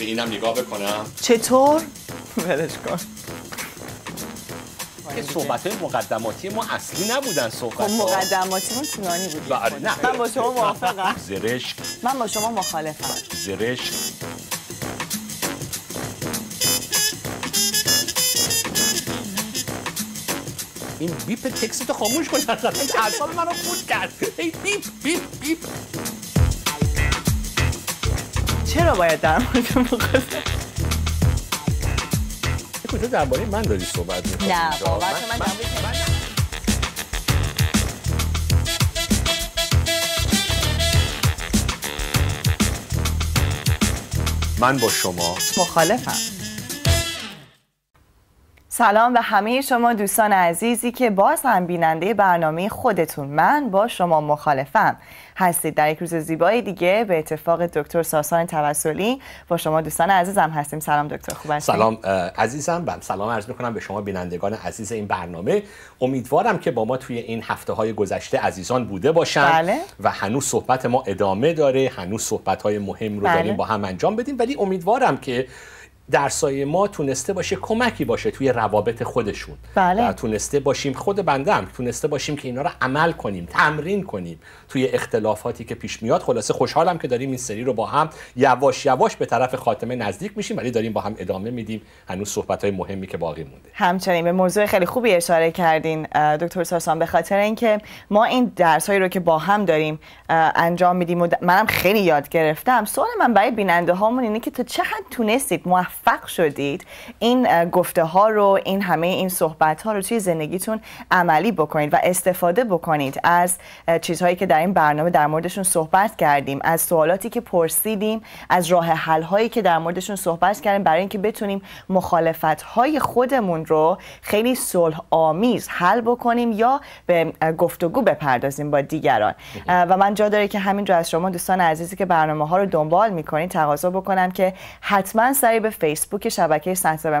به اینم نگاه بکنم چطور؟ ولش کن که صحبت های مقدماتی ما اصلی نبودن صحبت خب مقدماتی ما سنانی بود بله، نه من با شما موافقم زرشک من با شما مخالفم زرشک این بیپ تکسی تو خاموش کن اصلا منو خود کرد ای بیپ بیپ بیپ چرا باید در مورد کجا درباره من داری صحبت نه من, من با شما مخالفم سلام به همه شما دوستان عزیزی که باز هم بیننده برنامه خودتون من با شما مخالفم هستید در یک روز زیبایی دیگه به اتفاق دکتر ساسان توسلی با شما دوستان عزیزم هستیم سلام دکتر خوب هستید سلام عزیزم بم بله، سلام عرض میکنم به شما بینندگان عزیز این برنامه امیدوارم که با ما توی این هفته های گذشته عزیزان بوده باشن بله. و هنوز صحبت ما ادامه داره هنوز صحبت های مهم رو بله. داریم با هم انجام بدیم ولی امیدوارم که درسای ما تونسته باشه کمکی باشه توی روابط خودشون بله. و تونسته باشیم خود بنده هم تونسته باشیم که اینا رو عمل کنیم تمرین کنیم توی اختلافاتی که پیش میاد خلاصه خوشحالم که داریم این سری رو با هم یواش یواش به طرف خاتمه نزدیک میشیم ولی داریم با هم ادامه میدیم هنوز صحبت های مهمی که باقی مونده همچنین به موضوع خیلی خوبی اشاره کردین دکتر ساسان به خاطر اینکه ما این درس رو که با هم داریم انجام میدیم منم خیلی یاد گرفتم سوال من برای بیننده هامون اینه که تا چقدر تونستید موفق موفق شدید این گفته ها رو این همه این صحبت ها رو توی زندگیتون عملی بکنید و استفاده بکنید از چیزهایی که در این برنامه در موردشون صحبت کردیم از سوالاتی که پرسیدیم از راه حل هایی که در موردشون صحبت کردیم برای اینکه بتونیم مخالفت های خودمون رو خیلی صلح آمیز حل بکنیم یا به گفتگو بپردازیم با دیگران بله. و من جا داره که همینجا از شما دوستان عزیزی که برنامه ها رو دنبال میکنید تقاضا بکنم که حتما سری به فیسبوک شبکه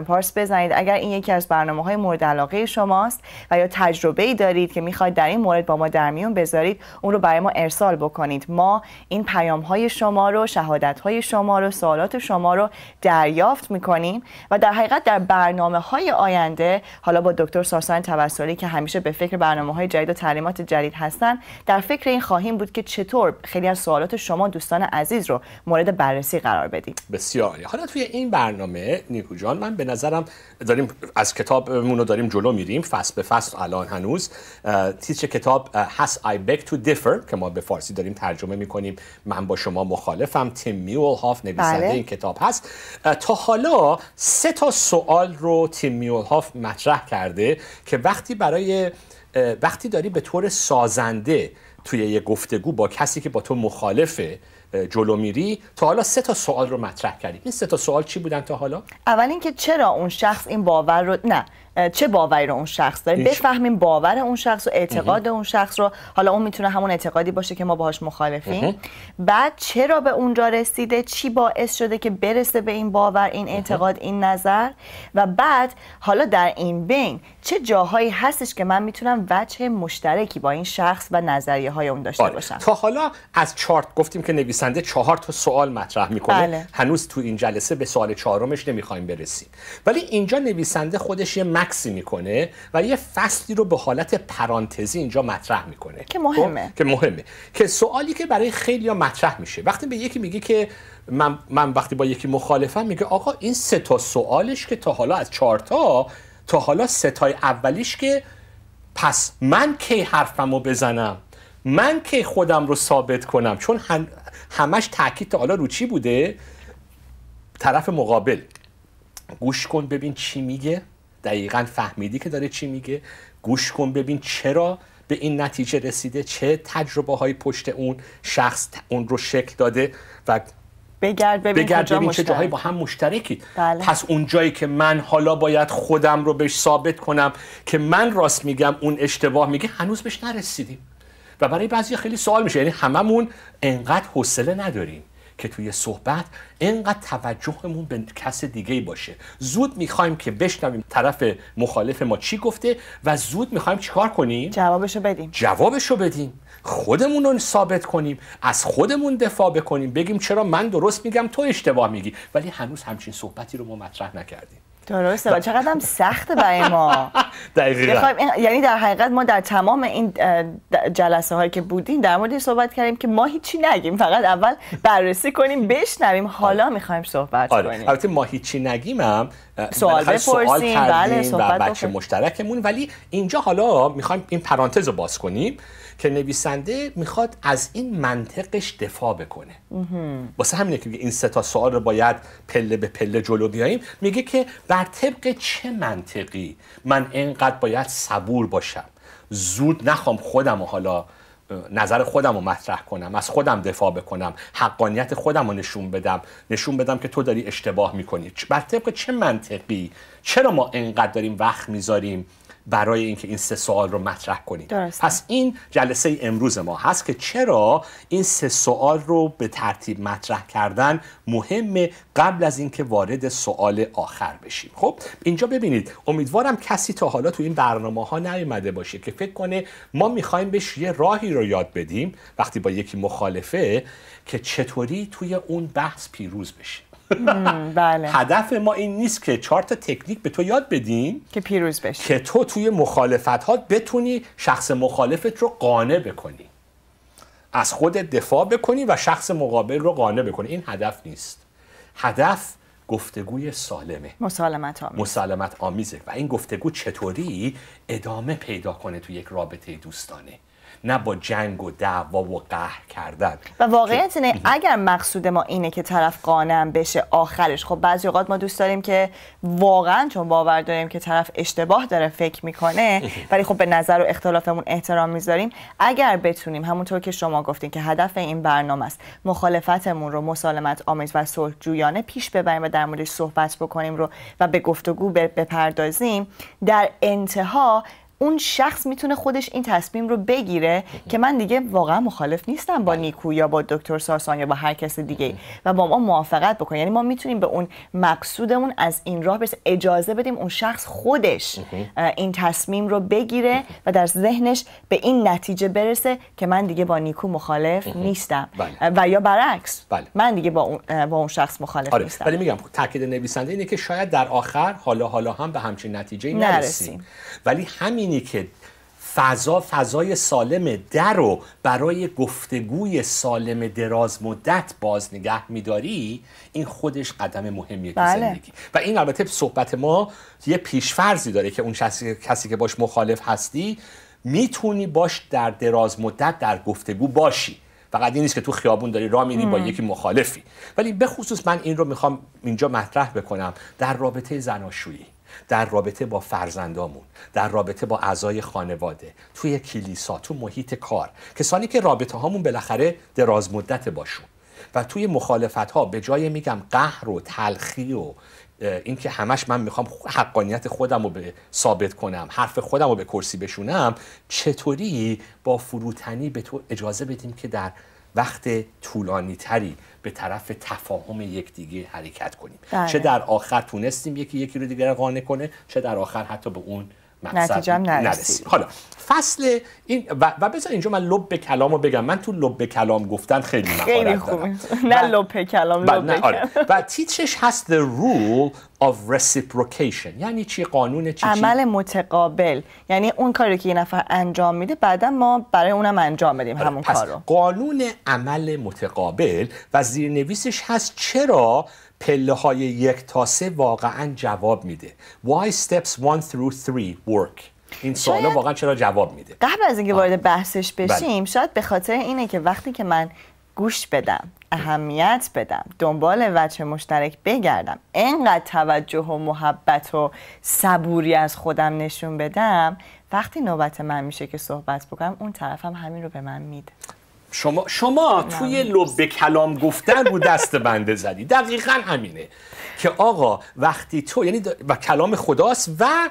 پارس بزنید اگر این یکی از برنامه های مورد علاقه شماست و یا تجربه ای دارید که میخواید در این مورد با ما در میون بذارید اون رو برای ما ارسال بکنید ما این پیام های شما رو شهادت های شما رو سوالات شما رو دریافت میکنیم و در حقیقت در برنامه های آینده حالا با دکتر سارسان توسلی که همیشه به فکر برنامه های جدید و تعلیمات جدید هستن در فکر این خواهیم بود که چطور خیلی از سوالات شما دوستان عزیز رو مورد بررسی قرار بدیم بسیار حالا توی این برنامه برنامه نیکو جان من به نظرم داریم از کتاب رو داریم جلو میریم فصل به فصل الان هنوز تیتر کتاب هست I beg to differ که ما به فارسی داریم ترجمه میکنیم من با شما مخالفم تیم میول هاف نویسنده بله. این کتاب هست تا حالا سه تا سوال رو تیم میول هاف مطرح کرده که وقتی برای وقتی داری به طور سازنده توی یه گفتگو با کسی که با تو مخالفه جلو میری تا حالا سه تا سوال رو مطرح کردیم این سه تا سوال چی بودن تا حالا اول اینکه چرا اون شخص این باور رو نه چه باوری رو اون شخص داره بفهمیم باور اون شخص و اعتقاد اون شخص رو حالا اون میتونه همون اعتقادی باشه که ما باهاش مخالفیم بعد چرا به اونجا رسیده چی باعث شده که برسه به این باور این اعتقاد این نظر و بعد حالا در این بین چه جاهایی هستش که من میتونم وجه مشترکی با این شخص و نظریه های اون داشته آره. باشم تا حالا از چارت گفتیم که نویسنده چهار تا سوال مطرح میکنه بله. هنوز تو این جلسه به سوال چهارمش نمیخوایم برسیم ولی اینجا نویسنده خودش یه عکسی میکنه و یه فصلی رو به حالت پرانتزی اینجا مطرح میکنه که مهمه خب؟ که مهمه که سوالی که برای خیلی مطرح میشه وقتی به یکی میگه که من, من وقتی با یکی مخالفم میگه آقا این سه تا سوالش که تا حالا از چهار تا تا حالا ستای اولیش که پس من کی حرفمو بزنم من کی خودم رو ثابت کنم چون همش تاکید تا حالا رو چی بوده طرف مقابل گوش کن ببین چی میگه دقیقا فهمیدی که داره چی میگه گوش کن ببین چرا به این نتیجه رسیده چه تجربه های پشت اون شخص اون رو شکل داده و بگرد ببین, چه جاهایی با هم مشترکید بله. پس اون جایی که من حالا باید خودم رو بهش ثابت کنم که من راست میگم اون اشتباه میگه هنوز بهش نرسیدیم و برای بعضی خیلی سوال میشه یعنی هممون انقدر حوصله نداریم که توی صحبت اینقدر توجهمون به کس دیگه باشه زود میخوایم که بشنویم طرف مخالف ما چی گفته و زود میخوایم چیکار کنیم جوابشو بدیم جوابشو بدیم خودمون رو ثابت کنیم از خودمون دفاع بکنیم بگیم چرا من درست میگم تو اشتباه میگی ولی هنوز همچین صحبتی رو ما مطرح نکردیم درسته و چقدر هم سخته برای ما دقیقا یعنی در حقیقت ما در تمام این جلسه هایی که بودیم در مورد صحبت کردیم که ما هیچی نگیم فقط اول بررسی کنیم بشنویم آره. حالا میخوایم صحبت آره. کنیم البته ما هیچی نگیم هم سوال بپرسیم بله صحبت بچه مشترکمون ولی اینجا حالا میخوایم این پرانتز رو باز کنیم که نویسنده میخواد از این منطقش دفاع بکنه واسه همینه که این سه تا سوال رو باید پله به پله جلو بیاییم میگه که بر طبق چه منطقی من اینقدر باید صبور باشم زود نخوام خودم حالا نظر خودم رو مطرح کنم از خودم دفاع بکنم حقانیت خودم رو نشون بدم نشون بدم که تو داری اشتباه میکنی بر طبق چه منطقی چرا ما انقدر داریم وقت میذاریم برای اینکه این سه سوال رو مطرح کنیم پس این جلسه امروز ما هست که چرا این سه سوال رو به ترتیب مطرح کردن مهمه قبل از اینکه وارد سوال آخر بشیم خب اینجا ببینید امیدوارم کسی تا حالا تو این برنامه ها نیومده باشه که فکر کنه ما میخوایم بهش یه راهی رو یاد بدیم وقتی با یکی مخالفه که چطوری توی اون بحث پیروز بشیم بله. هدف ما این نیست که چهار تا تکنیک به تو یاد بدیم که پیروز بشی که تو توی مخالفت ها بتونی شخص مخالفت رو قانع بکنی از خودت دفاع بکنی و شخص مقابل رو قانع بکنی این هدف نیست هدف گفتگوی سالمه مسالمت آمیز آمیزه و این گفتگو چطوری ادامه پیدا کنه تو یک رابطه دوستانه نه با جنگ و دعوا و قهر کردن و واقعیت اینه اگر مقصود ما اینه که طرف قانم بشه آخرش خب بعضی اوقات ما دوست داریم که واقعا چون باور داریم که طرف اشتباه داره فکر میکنه ولی خب به نظر و اختلافمون احترام میذاریم اگر بتونیم همونطور که شما گفتین که هدف این برنامه است مخالفتمون رو مسالمت آمیز و صلحجویانه پیش ببریم و در موردش صحبت بکنیم رو و به گفتگو بپردازیم در انتها اون شخص میتونه خودش این تصمیم رو بگیره که من دیگه واقعا مخالف نیستم با بله. نیکو یا با دکتر سارسان یا با هر کس دیگه بله. و با ما موافقت بکنه یعنی ما میتونیم به اون مقصودمون از این راه برس اجازه بدیم اون شخص خودش این تصمیم رو بگیره و در ذهنش به این نتیجه برسه که من دیگه با نیکو مخالف نیستم بله. و یا برعکس من دیگه با اون, شخص مخالف آره. نیستم ولی میگم تاکید نویسنده اینه که شاید در آخر حالا حالا هم به همچین نتیجه نرسیم ولی همین اینی که فضا فضای سالم در رو برای گفتگوی سالم دراز مدت باز نگه میداری این خودش قدم مهمیه بله. زندگی و این البته صحبت ما یه پیشفرزی داره که اون کسی, کسی که باش مخالف هستی میتونی باش در دراز مدت در گفتگو باشی فقط این نیست که تو خیابون داری راه میری با یکی مخالفی ولی به خصوص من این رو میخوام اینجا مطرح بکنم در رابطه زناشویی در رابطه با فرزندامون در رابطه با اعضای خانواده توی کلیسا تو محیط کار کسانی که رابطه هامون بالاخره دراز مدت باشون و توی مخالفت ها به جای میگم قهر و تلخی و اینکه همش من میخوام حقانیت خودم رو به ثابت کنم حرف خودم رو به کرسی بشونم چطوری با فروتنی به تو اجازه بدیم که در وقت طولانی تری به طرف تفاهم یکدیگه حرکت کنیم بله. چه در آخر تونستیم یکی یکی رو دیگر قانع کنه چه در آخر حتی به اون هم نرسید حالا فصل این و, و بذار اینجا من لب کلامو بگم من تو لب کلام گفتن خیلی مهارت دارم نه لب کلام لب آره. کلام آره. و تیترش هست the rule of reciprocation یعنی چی قانون چی عمل متقابل یعنی اون کاری که یه نفر انجام میده بعدا ما برای اونم انجام بدیم آره، همون کارو قانون عمل متقابل و زیرنویسش هست چرا پله های یک تا سه واقعا جواب میده Why steps one through three work این سوال واقعا چرا جواب میده قبل از اینکه وارد بحثش بله. بشیم شاید به خاطر اینه که وقتی که من گوش بدم اهمیت بدم دنبال وجه مشترک بگردم انقدر توجه و محبت و صبوری از خودم نشون بدم وقتی نوبت من میشه که صحبت بکنم اون طرفم همین رو به من میده شما شما توی لب کلام گفتن رو دست بنده زدی دقیقا همینه که آقا وقتی تو یعنی و کلام خداست و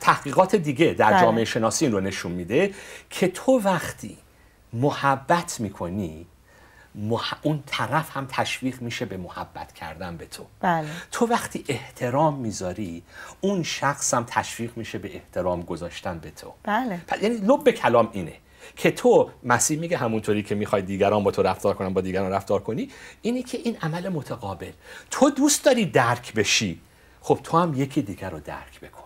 تحقیقات دیگه در بله. جامعه شناسی این رو نشون میده که تو وقتی محبت میکنی مح... اون طرف هم تشویق میشه به محبت کردن به تو بله. تو وقتی احترام میذاری اون شخص هم تشویق میشه به احترام گذاشتن به تو بله. یعنی لب کلام اینه که تو مسیح میگه همونطوری که میخوای دیگران با تو رفتار کنن با دیگران رفتار کنی اینی که این عمل متقابل تو دوست داری درک بشی خب تو هم یکی دیگر رو درک بکن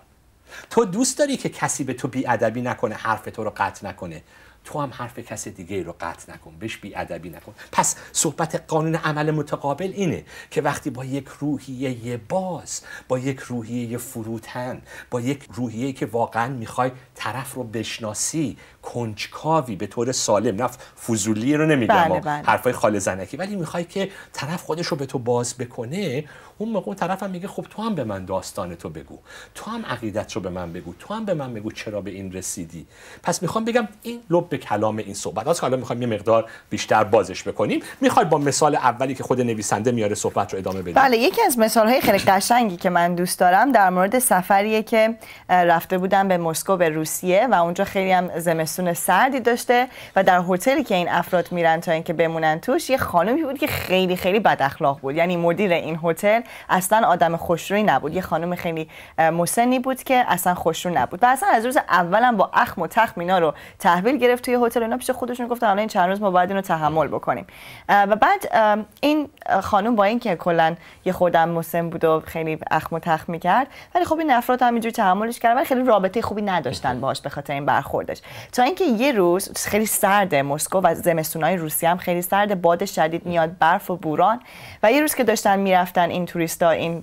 تو دوست داری که کسی به تو بیادبی نکنه حرف تو رو قطع نکنه تو هم حرف کس دیگه رو قطع نکن بهش ادبی نکن پس صحبت قانون عمل متقابل اینه که وقتی با یک روحیه باز با یک روحیه فروتن با یک روحیه که واقعا میخوای طرف رو بشناسی کنجکاوی به طور سالم نه فضولی رو نمیگم بله بله. حرفای خال زنکی ولی میخوای که طرف خودش رو به تو باز بکنه اون موقع طرف هم میگه خب تو هم به من داستان تو بگو تو هم عقیدت رو به من بگو تو هم به من بگو چرا به این رسیدی پس میخوام بگم این لب کلام این صحبت هاست که حالا میخوایم یه مقدار بیشتر بازش بکنیم میخوای با مثال اولی که خود نویسنده میاره صحبت رو ادامه بدیم بله یکی از مثال های خیلی قشنگی که من دوست دارم در مورد سفریه که رفته بودم به مسکو به روسیه و اونجا خیلی هم زمستون سردی داشته و در هتلی که این افراد میرن تا اینکه بمونن توش یه خانمی بود که خیلی خیلی بد اخلاق بود یعنی مدیر این هتل اصلا آدم خوشرویی نبود یه خانم خیلی مسنی بود که اصلا خوشرو نبود و اصلا از روز اولم با اخم و تخم رو تحویل گرفت توی هتل اینا پیش خودشون گفتن الان این چند روز ما باید اینو تحمل بکنیم و بعد این خانم با اینکه کلا یه خوردم مسن بود و خیلی اخم و تخم میکرد ولی خب این افراد هم اینجوری تحملش کردن ولی خیلی رابطه خوبی نداشتن باهاش به خاطر این برخوردش تا اینکه یه روز خیلی سرد مسکو و زمستونای روسیه هم خیلی سرد باد شدید میاد برف و بوران و یه روز که داشتن میرفتن این توریستا این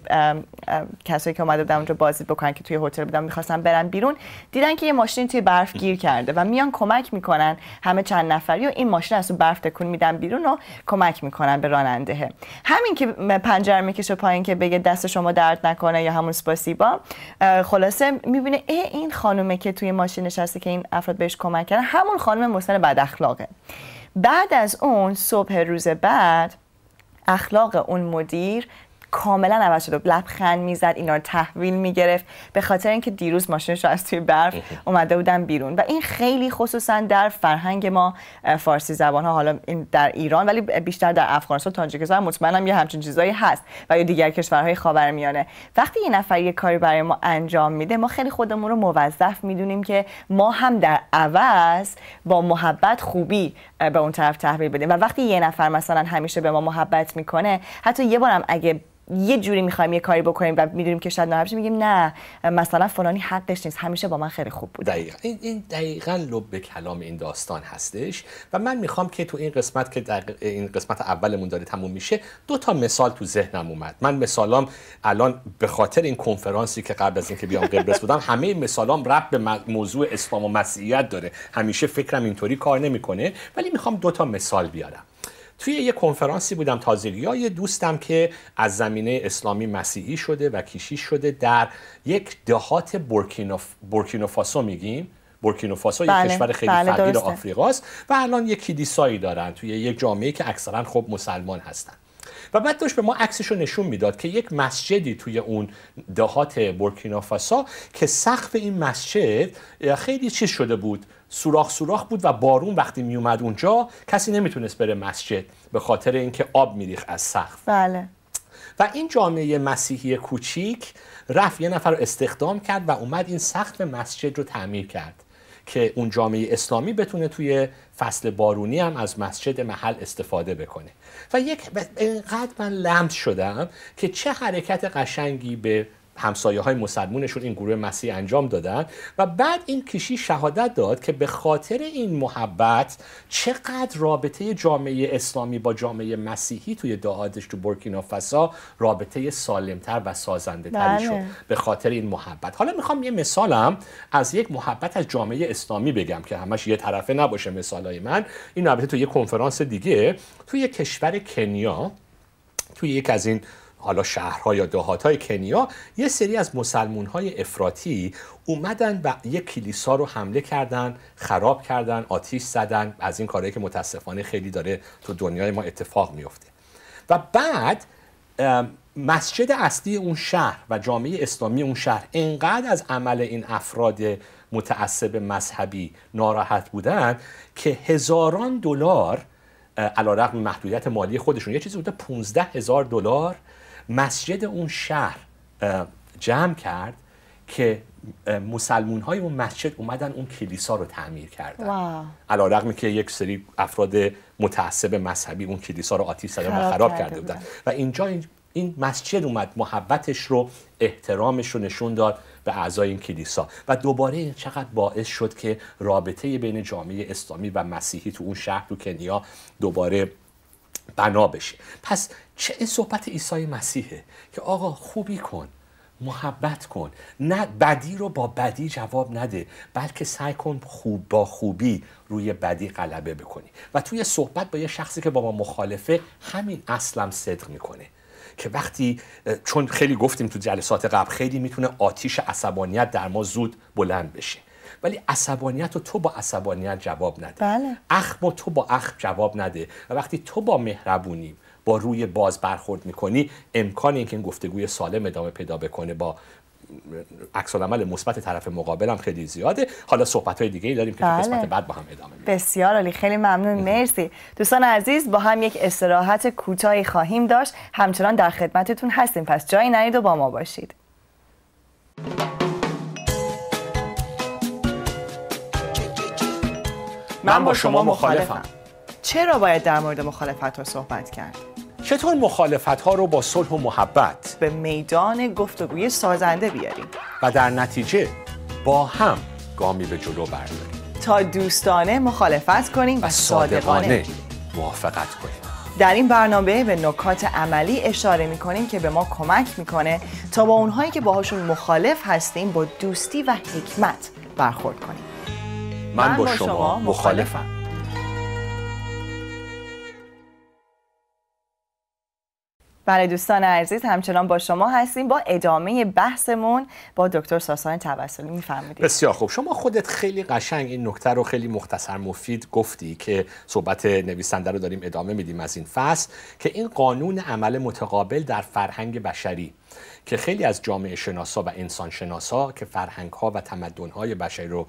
کسایی که اومده بودن اونجا بازدید بکنن که توی هتل بودن میخواستن برن بیرون دیدن که یه ماشین توی برف گیر کرده و میان کمک میکنن میکنن همه چند نفری و این ماشین از تو برف تکون میدن بیرون و کمک میکنن به راننده همین که پنجره میکشه پایین که بگه دست شما درد نکنه یا همون سپاسیبا خلاصه میبینه ای این خانومه که توی ماشین نشسته که این افراد بهش کمک کردن همون خانم مسن بد اخلاقه بعد از اون صبح روز بعد اخلاق اون مدیر کاملا عوض شده لبخند میزد اینا رو تحویل میگرفت به خاطر اینکه دیروز ماشینش رو از توی برف اومده بودن بیرون و این خیلی خصوصا در فرهنگ ما فارسی زبان ها حالا در ایران ولی بیشتر در افغانستان تاجیکستان مطمئنم یه همچین چیزایی هست و یا دیگر کشورهای خاورمیانه وقتی یه نفر یه کاری برای ما انجام میده ما خیلی خودمون رو موظف میدونیم که ما هم در عوض با محبت خوبی به اون طرف تحویل بدیم و وقتی یه نفر مثلا همیشه به ما محبت میکنه حتی یه بارم اگه یه جوری میخوایم یه کاری بکنیم و میدونیم که شاید نمیشه میگیم نه مثلا فلانی حقش نیست همیشه با من خیلی خوب بود دقیقا این این دقیقاً لب کلام این داستان هستش و من میخوام که تو این قسمت که این قسمت اولمون داره تموم میشه دو تا مثال تو ذهنم اومد من مثالام الان به خاطر این کنفرانسی که قبل از اینکه بیام قبرس بودم همه مثالام رب به موضوع اسلام و مسیحیت داره همیشه فکرم اینطوری کار نمیکنه ولی میخوام دو تا مثال بیارم توی یه کنفرانسی بودم تازگی یه دوستم که از زمینه اسلامی مسیحی شده و کیشی شده در یک دهات بورکینوفاسو میگیم بورکینوفاسو بله، یک کشور خیلی بله، فقیر آفریقاست و الان یک کلیسایی دارن توی یک جامعه که اکثرا خب مسلمان هستن و بعد داشت به ما عکسش رو نشون میداد که یک مسجدی توی اون دهات بورکینافاسا که سقف این مسجد خیلی چیز شده بود سوراخ سوراخ بود و بارون وقتی می اومد اونجا کسی نمیتونست بره مسجد به خاطر اینکه آب میریخ از سقف بله و این جامعه مسیحی کوچیک رفت یه نفر رو استخدام کرد و اومد این سقف مسجد رو تعمیر کرد که اون جامعه اسلامی بتونه توی فصل بارونی هم از مسجد محل استفاده بکنه و یک من لمس شدم که چه حرکت قشنگی به همسایه های مسلمونشون این گروه مسیح انجام دادن و بعد این کشی شهادت داد که به خاطر این محبت چقدر رابطه جامعه اسلامی با جامعه مسیحی توی دعادش تو بورکینافاسا رابطه سالمتر و سازنده تری بله. شد به خاطر این محبت حالا میخوام یه مثالم از یک محبت از جامعه اسلامی بگم که همش یه طرفه نباشه مثالای من این البته تو یه کنفرانس دیگه توی کشور کنیا توی یک از این حالا شهرها یا دهاتهای کنیا یه سری از مسلمونهای افراتی اومدن و یه کلیسا رو حمله کردن خراب کردن آتیش زدن از این کارهایی که متاسفانه خیلی داره تو دنیای ما اتفاق میفته و بعد مسجد اصلی اون شهر و جامعه اسلامی اون شهر انقدر از عمل این افراد متعصب مذهبی ناراحت بودن که هزاران دلار علیرغم محدودیت مالی خودشون یه چیزی بوده 15 هزار دلار مسجد اون شهر جمع کرد که مسلمون های اون مسجد اومدن اون کلیسا رو تعمیر کردن علا رقمی که یک سری افراد متعصب مذهبی اون کلیسا رو آتیش زدن خراب, خراب کرده بودن و اینجا این مسجد اومد محبتش رو احترامش رو نشون داد به اعضای این کلیسا و دوباره چقدر باعث شد که رابطه بین جامعه اسلامی و مسیحی تو اون شهر تو کنیا دوباره بنا بشه پس چه صحبت عیسی مسیحه که آقا خوبی کن محبت کن نه بدی رو با بدی جواب نده بلکه سعی کن خوب با خوبی روی بدی غلبه بکنی و توی صحبت با یه شخصی که با ما مخالفه همین اصلا صدق میکنه که وقتی چون خیلی گفتیم تو جلسات قبل خیلی میتونه آتیش عصبانیت در ما زود بلند بشه ولی عصبانیت رو تو با عصبانیت جواب نده بله. اخم تو با اخ جواب نده و وقتی تو با مهربونی با روی باز برخورد میکنی امکان اینکه این گفتگوی سالم ادامه پیدا بکنه با عکس عمل مثبت طرف مقابل هم خیلی زیاده حالا صحبت های دیگه ای داریم که بله. قسمت بعد با هم ادامه میدیم بسیار عالی خیلی ممنون مرسی دوستان عزیز با هم یک استراحت کوتاهی خواهیم داشت همچنان در خدمتتون هستیم پس جایی نرید و با ما باشید من با شما مخالفم چرا باید در مورد مخالفت ها صحبت کرد؟ چطور مخالفت ها رو با صلح و محبت به میدان گفتگوی سازنده بیاریم و در نتیجه با هم گامی به جلو برداریم تا دوستانه مخالفت کنیم و صادقانه موافقت کنیم در این برنامه به نکات عملی اشاره می کنیم که به ما کمک میکنه تا با اونهایی که باهاشون مخالف هستیم با دوستی و حکمت برخورد کنیم من با شما مخالفم بله دوستان عزیز همچنان با شما هستیم با ادامه بحثمون با دکتر ساسان توسلی میفرمایید بسیار خوب شما خودت خیلی قشنگ این نکته رو خیلی مختصر مفید گفتی که صحبت نویسنده رو داریم ادامه میدیم از این فصل که این قانون عمل متقابل در فرهنگ بشری که خیلی از جامعه شناسا و انسان شناسا که فرهنگ ها و تمدن های بشری رو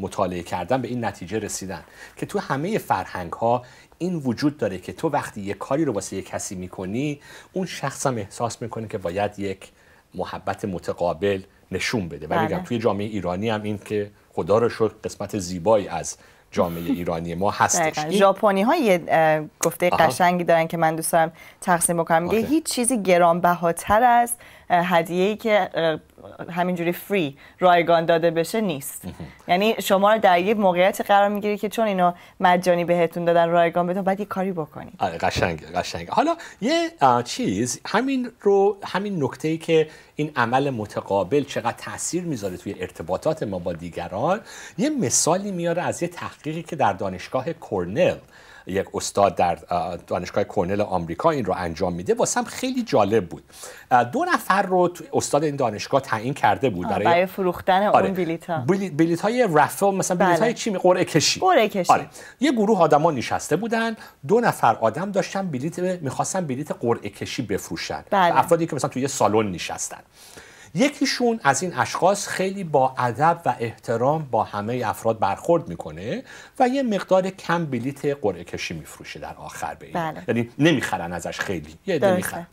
مطالعه کردن به این نتیجه رسیدن که تو همه فرهنگ ها این وجود داره که تو وقتی یه کاری رو واسه یه کسی میکنی اون شخص هم احساس میکنه که باید یک محبت متقابل نشون بده و میگم بله. توی جامعه ایرانی هم این که خدا رو شکر قسمت زیبایی از جامعه ایرانی ما هستش ژاپنی ها یه گفته قشنگی دارن که من دوست تقسیم بکنم هیچ چیزی گرانبهاتر است. هدیه ای که همینجوری فری رایگان داده بشه نیست یعنی شما رو در یه موقعیت قرار میگیری که چون اینو مجانی بهتون دادن رایگان بدون بعد یه کاری بکنی آره، قشنگ قشنگ حالا یه چیز همین رو همین نکته ای که این عمل متقابل چقدر تاثیر میذاره توی ارتباطات ما با دیگران یه مثالی میاره از یه تحقیقی که در دانشگاه کورنل یک استاد در دانشگاه کرنل آمریکا این رو انجام میده واسم خیلی جالب بود دو نفر رو استاد این دانشگاه تعیین کرده بود برای, فروختن آره. اون بلیت ها بلیت های رفل مثلا بله. بلیت های چی قرعه کشی کشی آره. یه گروه آدما نشسته بودن دو نفر آدم داشتن بلیت میخواستن بلیت قرعه کشی بفروشن بله. افرادی که مثلا توی یه سالن نشستن یکیشون از این اشخاص خیلی با ادب و احترام با همه افراد برخورد میکنه و یه مقدار کم بلیت قرعه کشی میفروشه در آخر به این بله. یعنی نمیخرن ازش خیلی یه میخرن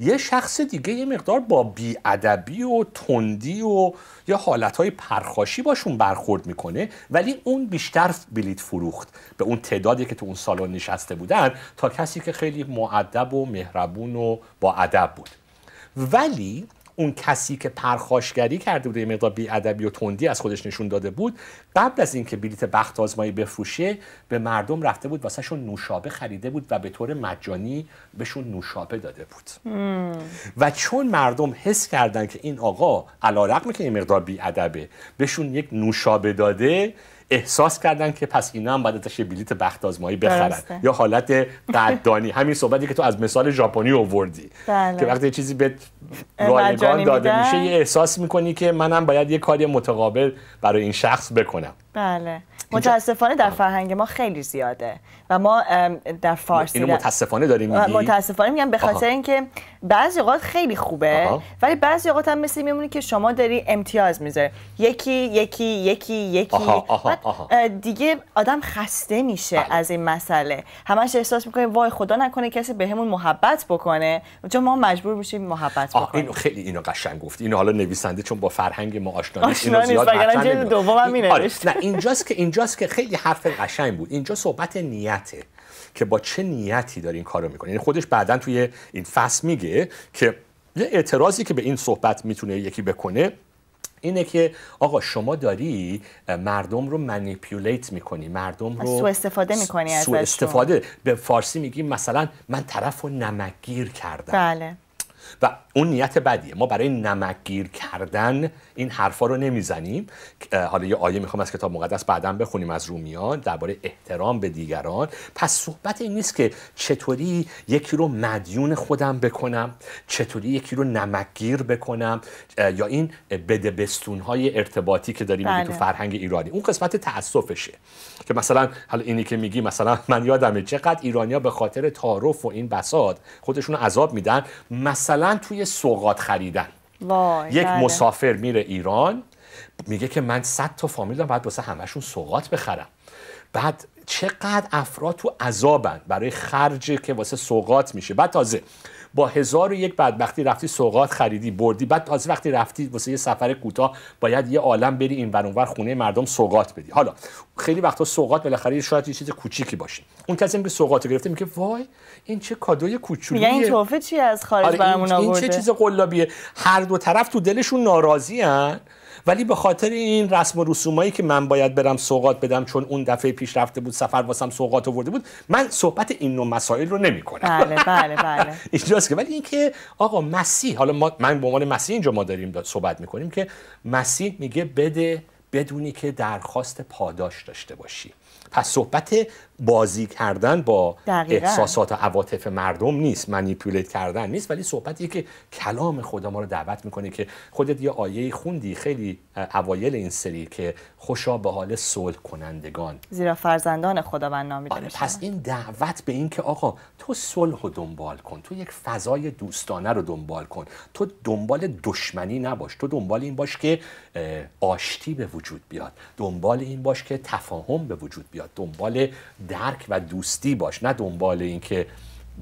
یه شخص دیگه یه مقدار با بیادبی و تندی و یا حالتهای پرخاشی باشون برخورد میکنه ولی اون بیشتر بلیت فروخت به اون تعدادی که تو اون سالن نشسته بودن تا کسی که خیلی معدب و مهربون و با ادب بود ولی اون کسی که پرخاشگری کرده بود یه مقدار بیادبی و تندی از خودش نشون داده بود قبل از اینکه بلیت بخت آزمایی بفروشه به مردم رفته بود شون نوشابه خریده بود و به طور مجانی بهشون نوشابه داده بود و چون مردم حس کردن که این آقا علیرغم که یه مقدار بیادبه بهشون یک نوشابه داده احساس کردن که پس اینا هم باید ازش بلیت بخت آزمایی بخرن یا حالت قدردانی همین صحبتی که تو از مثال ژاپنی آوردی بله. که وقتی چیزی به رایگان داده میشه یه احساس میکنی که منم باید یه کاری متقابل برای این شخص بکنم بله متاسفانه در فرهنگ ما خیلی زیاده و ما در فارسی اینو متاسفانه داریم میگی متاسفانه میگم به خاطر اینکه بعضی اوقات خیلی خوبه ولی بعضی اوقات هم مثل میمونه که شما داری امتیاز میزه یکی یکی یکی یکی آها. دیگه آدم خسته میشه بله. از این مسئله همش احساس میکنه وای خدا نکنه کسی بهمون محبت بکنه چون ما مجبور میشیم محبت بکنیم اینو خیلی اینو قشنگ گفت اینو حالا نویسنده چون با فرهنگ ما آشنا نیست اینو زیاد آره، نه اینجاست که اینجا اینجاست که خیلی حرف قشنگ بود اینجا صحبت نیته که با چه نیتی داری این رو میکنی یعنی خودش بعدا توی این فصل میگه که یه اعتراضی که به این صحبت میتونه یکی بکنه اینه که آقا شما داری مردم رو منیپیولیت میکنی مردم رو سو استفاده میکنی سو استفاده به فارسی میگی مثلا من طرف رو نمکگیر کردم بله و اون نیت بدیه ما برای نمکگیر کردن این حرفا رو نمیزنیم حالا یه آیه میخوام از کتاب مقدس بعدا بخونیم از رومیان درباره احترام به دیگران پس صحبت این نیست که چطوری یکی رو مدیون خودم بکنم چطوری یکی رو نمکگیر بکنم یا این بدبستون های ارتباطی که داریم بله. تو فرهنگ ایرانی اون قسمت تاسفشه که مثلا حالا اینی که میگی مثلا من یادمه چقدر ایرانیا به خاطر تعارف و این بساط خودشون عذاب میدن مثلا مثلا توی سوقات خریدن وای یک بله. مسافر میره ایران میگه که من صد تا فامیل دارم بعد واسه همشون سوقات بخرم بعد چقدر افراد تو عذابن برای خرجی که واسه سوقات میشه بعد تازه با هزار و یک بدبختی رفتی سوغات خریدی بردی بعد تازه وقتی رفتی واسه یه سفر کوتاه باید یه عالم بری این ور خونه مردم سوغات بدی حالا خیلی وقتا سوغات بالاخره شاید یه چیز کوچیکی باشه اون کسی که سوغات گرفته میگه وای این چه کادوی کوچولیه این تحفه چی از خارج آره، برامون آورده این چه چیز قلابیه هر دو طرف تو دلشون ناراضی ولی به خاطر این رسم و رسومایی که من باید برم سوقات بدم چون اون دفعه پیش رفته بود سفر واسم سوقات آورده بود من صحبت این نوع مسائل رو نمیکنم بله بله بله که ولی اینکه آقا مسیح حالا ما من به عنوان مسیح اینجا ما داریم صحبت میکنیم که مسیح میگه بده بدونی که درخواست پاداش داشته باشی پس صحبت بازی کردن با احساسات و عواطف مردم نیست منیپولیت کردن نیست ولی صحبتیه که کلام خدا ما رو دعوت میکنه که خودت یه آیه خوندی خیلی اوایل این سری که خوشا به حال صلح کنندگان زیرا فرزندان من نامیده آره پس این دعوت به این که آقا تو صلح رو دنبال کن تو یک فضای دوستانه رو دنبال کن تو دنبال دشمنی نباش تو دنبال این باش که آشتی به وجود بیاد دنبال این باش که تفاهم به وجود بیاد دنبال درک و دوستی باش نه دنبال این که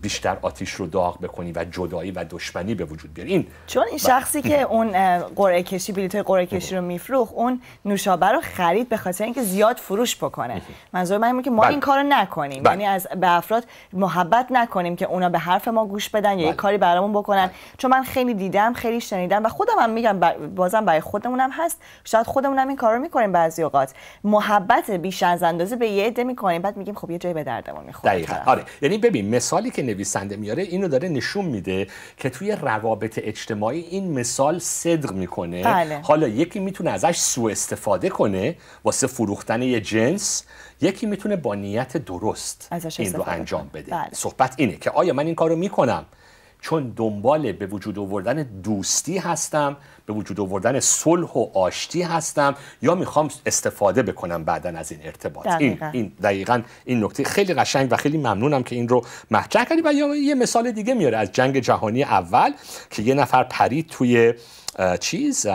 بیشتر آتیش رو داغ بکنی و جدایی و دشمنی به وجود بیاری این چون این شخصی که اون قرعه کشی بلیت قرعه کشی رو میفروخ اون نوشابه رو خرید به خاطر اینکه زیاد فروش بکنه منظور من اینه که ما بله. این کارو نکنیم بله. یعنی از به افراد محبت نکنیم که اونا به حرف ما گوش بدن یا یه بله. کاری برامون بکنن چون من خیلی دیدم خیلی شنیدم و خودم هم میگم بازم برای خودمونم هست شاید خودمونم این کارو میکنیم بعضی اوقات محبت بیش از اندازه به یه عده میکنیم بعد میگیم خب یه جای به دردمون میخوره آره یعنی ببین مثالی که نویسنده میاره اینو داره نشون میده که توی روابط اجتماعی این مثال صدق میکنه بله. حالا یکی میتونه ازش سوء استفاده کنه واسه فروختن یه جنس یکی میتونه با نیت درست این رو انجام بده بله. صحبت اینه که آیا من این کارو میکنم چون دنبال به وجود آوردن دوستی هستم به وجود آوردن صلح و آشتی هستم یا میخوام استفاده بکنم بعدا از این ارتباط دقیقا. این دقیقا این نکته خیلی قشنگ و خیلی ممنونم که این رو مطرح کردی و یه مثال دیگه میاره از جنگ جهانی اول که یه نفر پرید توی چیز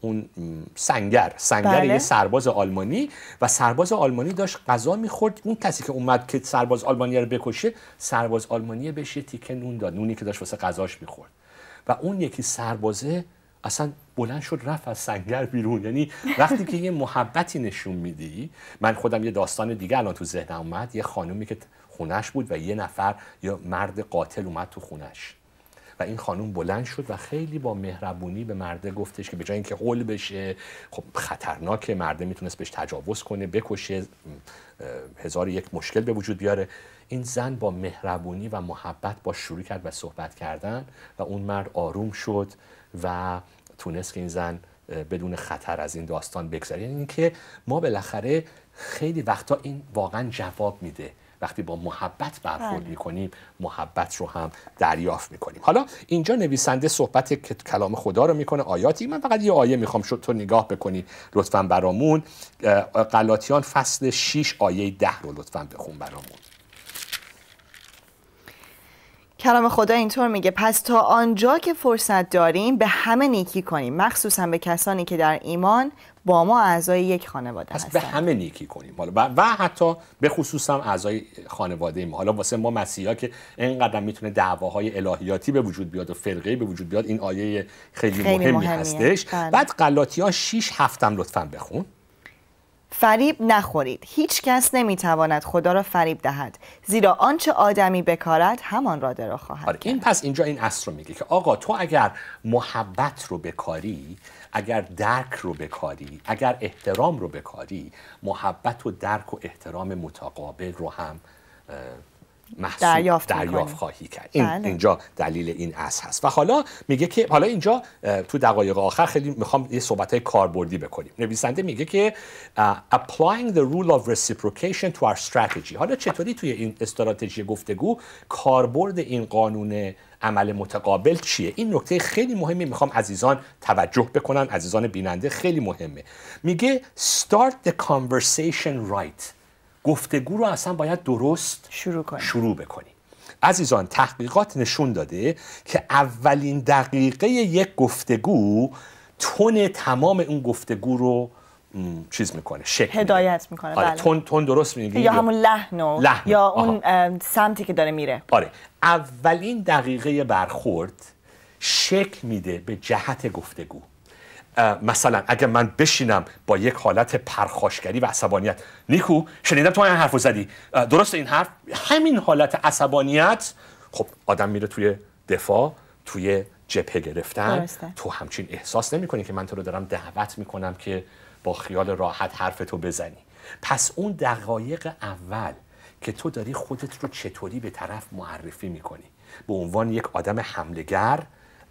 اون سنگر سنگر بله. یه سرباز آلمانی و سرباز آلمانی داشت غذا میخورد اون کسی که اومد که سرباز آلمانی رو بکشه سرباز آلمانی بهش یه تیکه نون داد نونی که داشت واسه غذاش میخورد و اون یکی سربازه اصلا بلند شد رفت از سنگر بیرون یعنی وقتی که یه محبتی نشون میدی من خودم یه داستان دیگه الان تو ذهنم اومد یه خانومی که خونش بود و یه نفر یا مرد قاتل اومد تو خونش و این خانم بلند شد و خیلی با مهربونی به مرده گفتش که به جای اینکه قول بشه خب خطرناکه مرده میتونست بهش تجاوز کنه بکشه هزار یک مشکل به وجود بیاره این زن با مهربونی و محبت با شروع کرد و صحبت کردن و اون مرد آروم شد و تونست که این زن بدون خطر از این داستان بگذره یعنی اینکه ما بالاخره خیلی وقتا این واقعا جواب میده وقتی با محبت برخورد بله. میکنیم محبت رو هم دریافت میکنیم حالا اینجا نویسنده صحبت کلام خدا رو میکنه آیاتی من فقط یه آیه میخوام شد تو نگاه بکنی لطفا برامون غلاطیان فصل 6 آیه 10 رو لطفا بخون برامون کلام خدا اینطور میگه پس تا آنجا که فرصت داریم به همه نیکی کنیم مخصوصا به کسانی که در ایمان با ما اعضای یک خانواده پس به همه نیکی کنیم حالا و, و حتی به خصوص هم اعضای خانواده ایم حالا واسه ما مسیحا که اینقدر میتونه دعواهای الهیاتی به وجود بیاد و فرقه به وجود بیاد این آیه خیلی, خیلی مهمی, هستش بله. بعد, بعد قلاطیان 6 هفتم لطفا بخون فریب نخورید هیچ کس نمیتواند خدا را فریب دهد زیرا آنچه آدمی بکارد همان را درو خواهد آره، این پس اینجا این اصل رو میگه که آقا تو اگر محبت رو بکاری اگر درک رو بکاری اگر احترام رو بکاری محبت و درک و احترام متقابل رو هم دریافت, دریافت خواهی کرد بله. اینجا دلیل این اصل هست و حالا میگه که حالا اینجا تو دقایق آخر خیلی میخوام یه صحبت های کاربردی بکنیم نویسنده میگه که applying the rule of reciprocation to our strategy حالا چطوری توی این استراتژی گفتگو کاربرد این قانون عمل متقابل چیه این نکته خیلی مهمه میخوام عزیزان توجه بکنن عزیزان بیننده خیلی مهمه میگه start the conversation right گفتگو رو اصلا باید درست شروع, کنیم. شروع بکنیم عزیزان تحقیقات نشون داده که اولین دقیقه یک گفتگو تون تمام اون گفتگو رو چیز میکنه شکل هدایت میکنه, آره، بله. تون تون درست میگی یا همون لحن یا اون سمتی که داره میره آره اولین دقیقه برخورد شکل میده به جهت گفتگو مثلا اگر من بشینم با یک حالت پرخاشگری و عصبانیت نیکو شنیدم تو این حرف زدی درست این حرف همین حالت عصبانیت خب آدم میره توی دفاع توی جپه گرفتن تو همچین احساس نمیکنی که من تو رو دارم دعوت میکنم که با خیال راحت حرف تو بزنی پس اون دقایق اول که تو داری خودت رو چطوری به طرف معرفی میکنی به عنوان یک آدم حملگر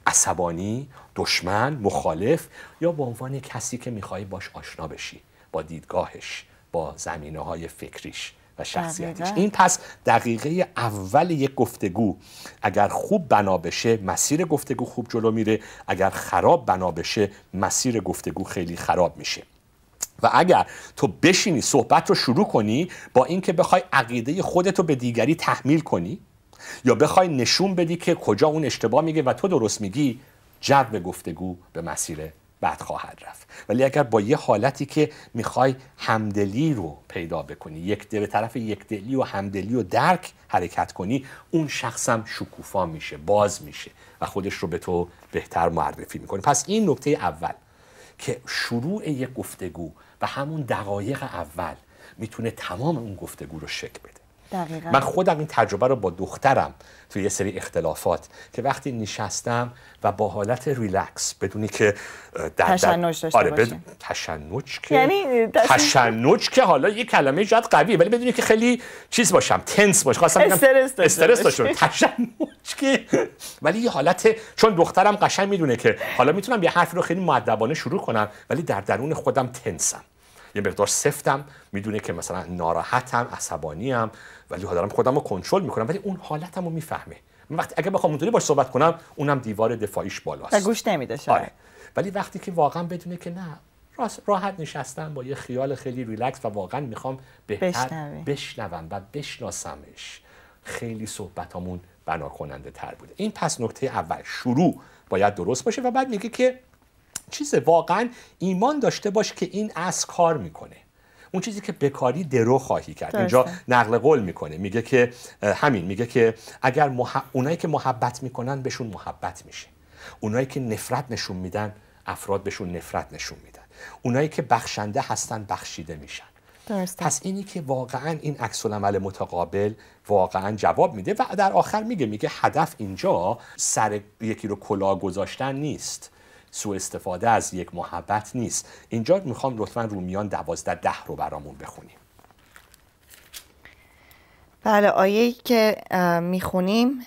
عصبانی دشمن مخالف یا به عنوان کسی که میخوای باش آشنا بشی با دیدگاهش با زمینه های فکریش و شخصیتش این پس دقیقه اول یک گفتگو اگر خوب بنا بشه مسیر گفتگو خوب جلو میره اگر خراب بنا بشه مسیر گفتگو خیلی خراب میشه و اگر تو بشینی صحبت رو شروع کنی با اینکه بخوای عقیده خودت رو به دیگری تحمیل کنی یا بخوای نشون بدی که کجا اون اشتباه میگه و تو درست میگی جو گفتگو به مسیر بعد خواهد رفت ولی اگر با یه حالتی که میخوای همدلی رو پیدا بکنی یک به طرف دلی و همدلی و درک حرکت کنی اون شخصم شکوفا میشه باز میشه و خودش رو به تو بهتر معرفی میکنه پس این نکته اول که شروع یک گفتگو و همون دقایق اول میتونه تمام اون گفتگو رو شکل بده دقیقا. من خودم این تجربه رو با دخترم توی یه سری اختلافات که وقتی نشستم و با حالت ریلکس بدونی که در تشنج داشته آره بد... که یعنی که حالا یه کلمه جد قویه ولی بدونی که خیلی چیز باشم تنس باشم خواستم استرس داشته استرس که ولی یه حالت چون دخترم قشنگ میدونه که حالا میتونم یه حرفی رو خیلی مؤدبانه شروع کنم ولی در درون خودم تنسم یه مقدار سفتم میدونه که مثلا ناراحتم عصبانیم ولی دارم خودم رو کنترل میکنم ولی اون حالتم رو میفهمه وقتی اگه بخوام اونطوری باش صحبت کنم اونم دیوار دفاعیش بالاست گوش نمیده آره. ولی وقتی که واقعا بدونه که نه راحت نشستم با یه خیال خیلی ریلکس و واقعا میخوام بهتر بشنوم و بشناسمش خیلی صحبتامون بنا کننده تر بوده این پس نکته اول شروع باید درست باشه و بعد میگه که چیزه واقعا ایمان داشته باش که این از کار میکنه اون چیزی که بکاری درو خواهی کرد اینجا نقل قول میکنه میگه که همین میگه که اگر اونایی که محبت میکنن بهشون محبت میشه اونایی که نفرت نشون میدن افراد بهشون نفرت نشون میدن اونایی که بخشنده هستن بخشیده میشن پس اینی که واقعا این عکس عمل متقابل واقعا جواب میده و در آخر میگه میگه هدف اینجا سر یکی رو کلا گذاشتن نیست سوء استفاده از یک محبت نیست اینجا میخوام لطفا رومیان دوازده ده رو برامون بخونیم بله آیه که میخونیم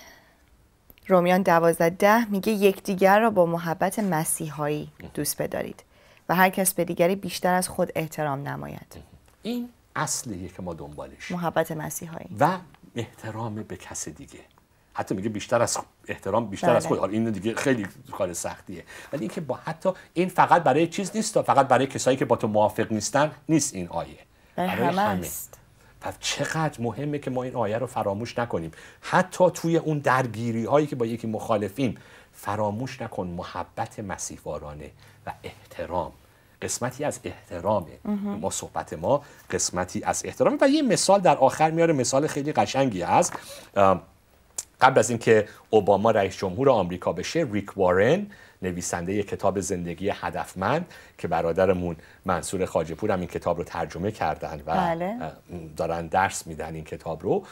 رومیان دوازده ده میگه یکدیگر را با محبت مسیحایی دوست بدارید و هر کس به دیگری بیشتر از خود احترام نماید این اصلیه که ما دنبالش محبت مسیحایی و احترام به کس دیگه حتی میگه بیشتر از احترام بیشتر از بله. خود این دیگه خیلی کار سختیه ولی اینکه با حتی این فقط برای چیز نیست فقط برای کسایی که با تو موافق نیستن نیست این آیه بله، برای همه پس چقدر مهمه که ما این آیه رو فراموش نکنیم حتی توی اون درگیری هایی که با یکی مخالفیم فراموش نکن محبت مسیحوارانه و احترام قسمتی از احترامه ما صحبت ما قسمتی از احترام و یه مثال در آخر میاره مثال خیلی قشنگی هست قبل از اینکه اوباما رئیس جمهور آمریکا بشه ریک وارن نویسنده کتاب زندگی هدفمند که برادرمون منصور خاجپور هم این کتاب رو ترجمه کردن و بله. دارن درس میدن این کتاب رو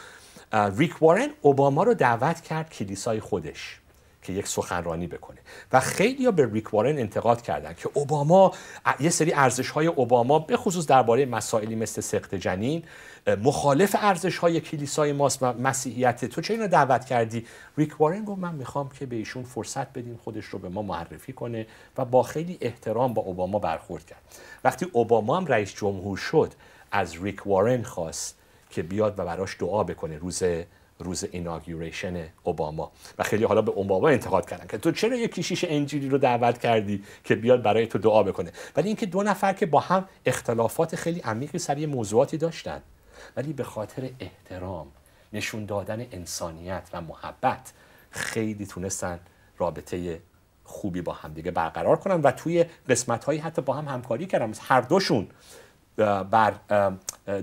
ریک وارن اوباما رو دعوت کرد کلیسای خودش که یک سخنرانی بکنه و خیلی ها به ریک وارن انتقاد کردن که اوباما یه سری ارزش های اوباما به خصوص درباره مسائلی مثل سخت جنین مخالف ارزش های کلیسای ماست و مسیحیت تو چه اینو دعوت کردی ریک وارن گفت من میخوام که به ایشون فرصت بدیم خودش رو به ما معرفی کنه و با خیلی احترام با اوباما برخورد کرد وقتی اوباما هم رئیس جمهور شد از ریک وارن خواست که بیاد و براش دعا بکنه روز روز ایناگوریشن اوباما و خیلی حالا به اوباما انتقاد کردن که تو چرا یک کشیش انجیلی رو دعوت کردی که بیاد برای تو دعا بکنه ولی اینکه دو نفر که با هم اختلافات خیلی عمیقی سر یه موضوعاتی داشتن ولی به خاطر احترام نشون دادن انسانیت و محبت خیلی تونستن رابطه خوبی با هم دیگه برقرار کنن و توی قسمت هایی حتی با هم همکاری کردن هر دوشون بر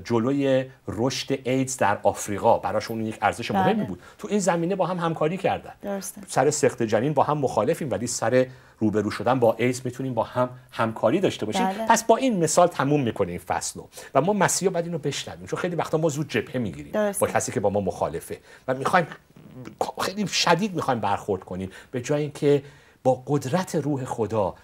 جلوی رشد ایدز در آفریقا براشون یک ارزش مهمی بله. بود تو این زمینه با هم همکاری کردن درسته. سر سخت جنین با هم مخالفیم ولی سر روبرو شدن با ایدز میتونیم با هم همکاری داشته باشیم بله. پس با این مثال تموم میکنه این فصلو و ما مسیح بعد اینو بشنویم چون خیلی وقتا ما زود جبهه میگیریم با کسی که با ما مخالفه و میخوایم خیلی شدید میخوایم برخورد کنیم به جای اینکه با قدرت روح خدا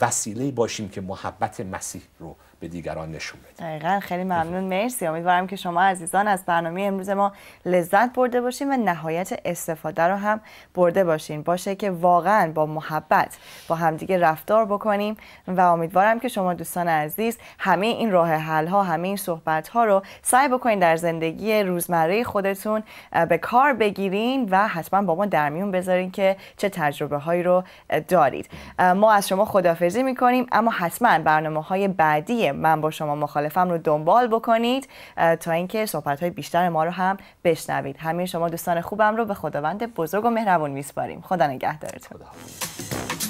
وسیله باشیم که محبت مسیح رو به دیگران نشون بدیم دقیقا خیلی ممنون مرسی امیدوارم که شما عزیزان از برنامه امروز ما لذت برده باشین و نهایت استفاده رو هم برده باشین باشه که واقعا با محبت با همدیگه رفتار بکنیم و امیدوارم که شما دوستان عزیز همه این راه حل ها همه این صحبت ها رو سعی بکنین در زندگی روزمره خودتون به کار بگیرین و حتما با ما در میون بذارین که چه تجربه هایی رو دارید ما از شما خدافزی میکنیم اما حتما برنامه های بعدی من با شما مخالفم رو دنبال بکنید تا اینکه صحبت های بیشتر ما رو هم بشنوید همین شما دوستان خوبم رو به خداوند بزرگ و مهربون میسپاریم خدا نگهدارتون